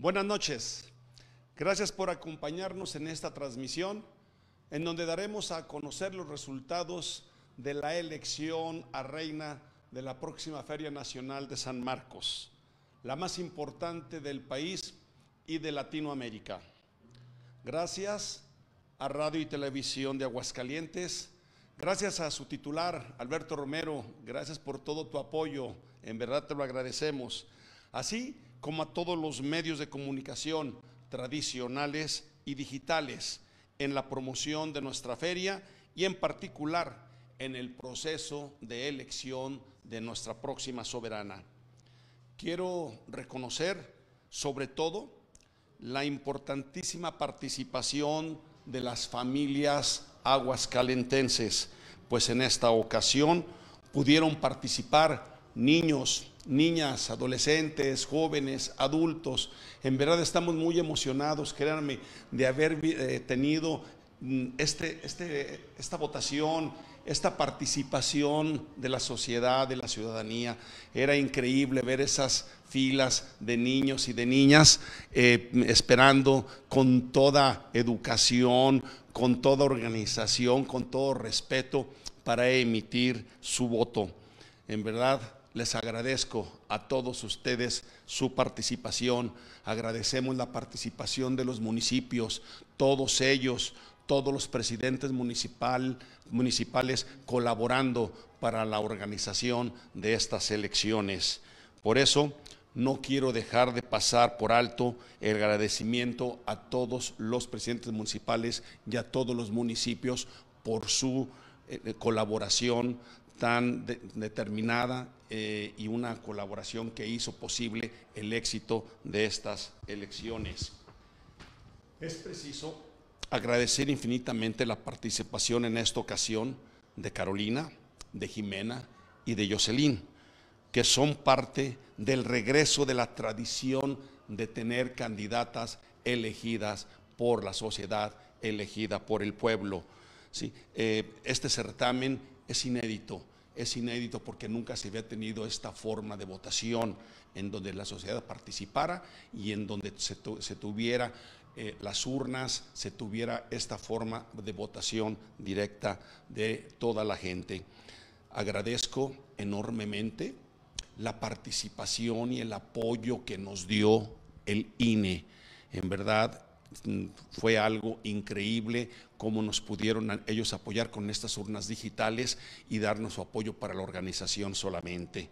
Buenas noches. Gracias por acompañarnos en esta transmisión en donde daremos a conocer los resultados de la elección a reina de la próxima Feria Nacional de San Marcos, la más importante del país y de Latinoamérica. Gracias a Radio y Televisión de Aguascalientes, gracias a su titular, Alberto Romero, gracias por todo tu apoyo, en verdad te lo agradecemos así como a todos los medios de comunicación tradicionales y digitales en la promoción de nuestra feria y en particular en el proceso de elección de nuestra próxima soberana. Quiero reconocer sobre todo la importantísima participación de las familias aguascalentenses, pues en esta ocasión pudieron participar niños, niñas, adolescentes, jóvenes, adultos. En verdad estamos muy emocionados, créanme, de haber eh, tenido mm, este, este, esta votación, esta participación de la sociedad, de la ciudadanía. Era increíble ver esas filas de niños y de niñas eh, esperando con toda educación, con toda organización, con todo respeto para emitir su voto. En verdad, les agradezco a todos ustedes su participación. Agradecemos la participación de los municipios, todos ellos, todos los presidentes municipales colaborando para la organización de estas elecciones. Por eso, no quiero dejar de pasar por alto el agradecimiento a todos los presidentes municipales y a todos los municipios por su eh, eh, colaboración tan determinada eh, y una colaboración que hizo posible el éxito de estas elecciones. Es preciso agradecer infinitamente la participación en esta ocasión de Carolina, de Jimena y de Jocelyn, que son parte del regreso de la tradición de tener candidatas elegidas por la sociedad, elegida por el pueblo. ¿sí? Eh, este certamen es inédito es inédito porque nunca se había tenido esta forma de votación en donde la sociedad participara y en donde se, tuviera eh, las urnas, se tuviera esta forma de votación directa de toda la gente. Agradezco enormemente la participación y el apoyo que nos dio el INE. En verdad, fue algo increíble cómo nos pudieron ellos apoyar con estas urnas digitales y darnos su apoyo para la organización solamente.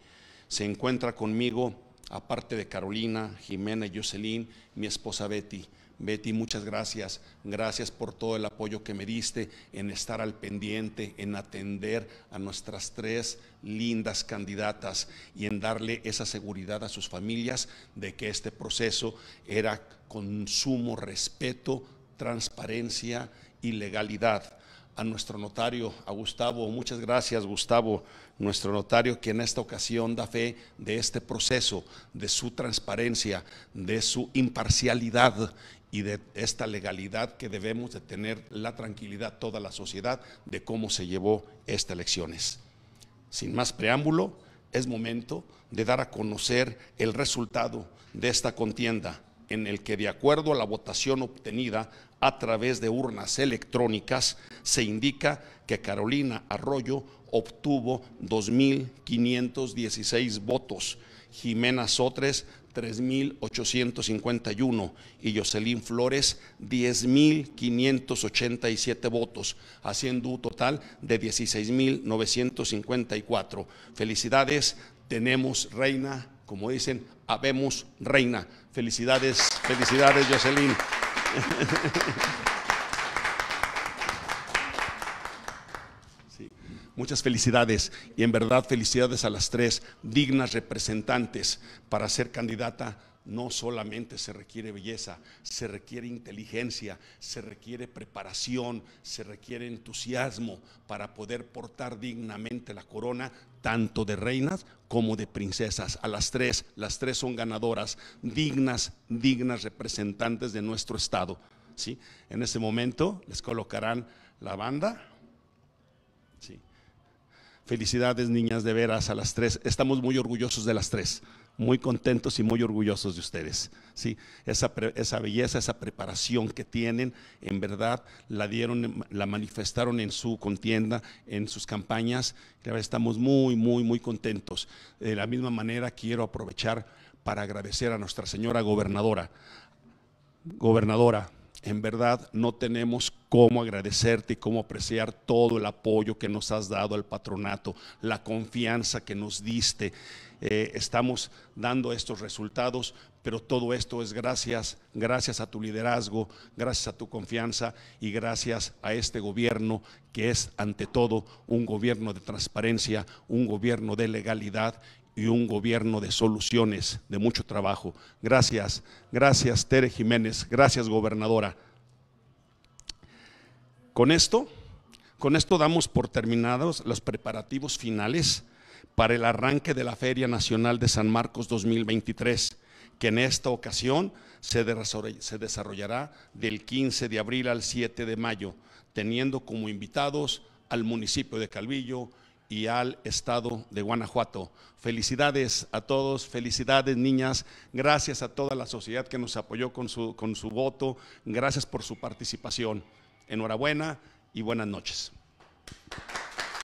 Se encuentra conmigo aparte de Carolina, Jimena y Jocelyn, mi esposa Betty. Betty, muchas gracias. Gracias por todo el apoyo que me diste en estar al pendiente, en atender a nuestras tres lindas candidatas y en darle esa seguridad a sus familias de que este proceso era con sumo respeto, transparencia y legalidad a nuestro notario, a Gustavo. Muchas gracias, Gustavo, nuestro notario, que en esta ocasión da fe de este proceso, de su transparencia, de su imparcialidad y de esta legalidad que debemos de tener la tranquilidad toda la sociedad de cómo se llevó estas elecciones. Sin más preámbulo, es momento de dar a conocer el resultado de esta contienda en el que de acuerdo a la votación obtenida a través de urnas electrónicas se indica que Carolina Arroyo obtuvo 2.516 votos, Jimena Sotres 3.851 y Jocelyn Flores 10.587 votos, haciendo un total de 16.954. Felicidades, tenemos reina, como dicen, habemos reina. Felicidades, felicidades, Jocelyn. Muchas felicidades y en verdad felicidades a las tres dignas representantes para ser candidata no solamente se requiere belleza, se requiere inteligencia, se requiere preparación, se requiere entusiasmo para poder portar dignamente la corona tanto de reinas como de princesas. A las tres, las tres son ganadoras, dignas, dignas representantes de nuestro estado. ¿sí? En ese momento les colocarán la banda. ¿sí? Felicidades niñas de veras a las tres. Estamos muy orgullosos de las tres muy contentos y muy orgullosos de ustedes. ¿sí? Esa, esa, belleza, esa preparación que tienen, en verdad la dieron, la manifestaron en su contienda, en sus campañas. Estamos muy, muy, muy contentos. De la misma manera quiero aprovechar para agradecer a nuestra señora gobernadora. Gobernadora, en verdad no tenemos cómo agradecerte y cómo apreciar todo el apoyo que nos has dado al patronato, la confianza que nos diste. Eh, estamos dando estos resultados, pero todo esto es gracias, gracias a tu liderazgo, gracias a tu confianza y gracias a este gobierno que es ante todo un gobierno de transparencia, un gobierno de legalidad y un gobierno de soluciones, de mucho trabajo. Gracias, gracias Tere Jiménez, gracias gobernadora. Con esto, con esto damos por terminados los preparativos finales para el arranque de la Feria Nacional de San Marcos 2023 que en esta ocasión se, desarrollará del 15 de abril al 7 de mayo, teniendo como invitados al municipio de Calvillo, y al estado de Guanajuato. Felicidades a todos, felicidades niñas, gracias a toda la sociedad que nos apoyó con su, con su voto, gracias por su participación. Enhorabuena y buenas noches.